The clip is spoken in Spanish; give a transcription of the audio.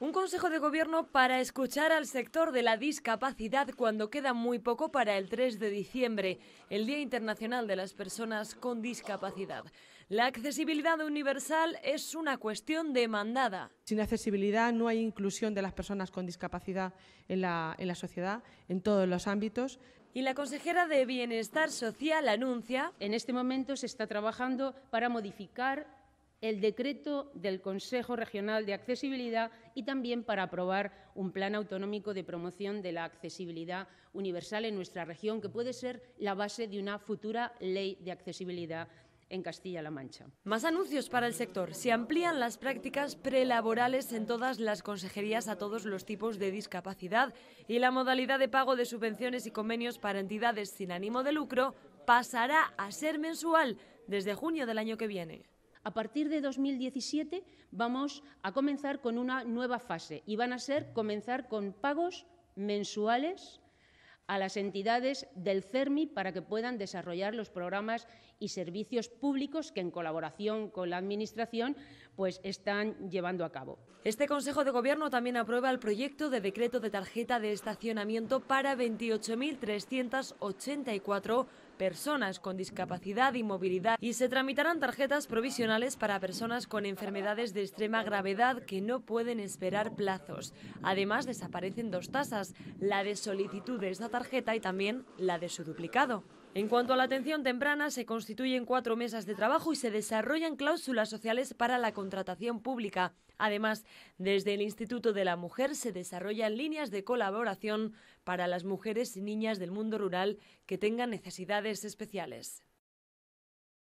Un consejo de gobierno para escuchar al sector de la discapacidad cuando queda muy poco para el 3 de diciembre, el Día Internacional de las Personas con Discapacidad. La accesibilidad universal es una cuestión demandada. Sin accesibilidad no hay inclusión de las personas con discapacidad en la, sociedad, en todos los ámbitos. Y la consejera de Bienestar Social anuncia... En este momento se está trabajando para modificar el decreto del Consejo Regional de Accesibilidad y también para aprobar un plan autonómico de promoción de la accesibilidad universal en nuestra región, que puede ser la base de una futura ley de accesibilidad en Castilla-La Mancha. Más anuncios para el sector. Se amplían las prácticas prelaborales en todas las consejerías a todos los tipos de discapacidad y la modalidad de pago de subvenciones y convenios para entidades sin ánimo de lucro pasará a ser mensual desde junio del año que viene. A partir de 2017 vamos a comenzar con una nueva fase y van a ser comenzar con pagos mensuales a las entidades del CERMI para que puedan desarrollar los programas y servicios públicos que en colaboración con la Administración pues, están llevando a cabo. Este Consejo de Gobierno también aprueba el proyecto de decreto de tarjeta de estacionamiento para 28.384 personas con discapacidad y movilidad y se tramitarán tarjetas provisionales para personas con enfermedades de extrema gravedad que no pueden esperar plazos. Además, desaparecen dos tasas, la de solicitud de esta tarjeta y también la de su duplicado. En cuanto a la atención temprana, se constituyen cuatro mesas de trabajo y se desarrollan cláusulas sociales para la contratación pública. Además, desde el Instituto de la Mujer se desarrollan líneas de colaboración para las mujeres y niñas del mundo rural que tengan necesidades especiales.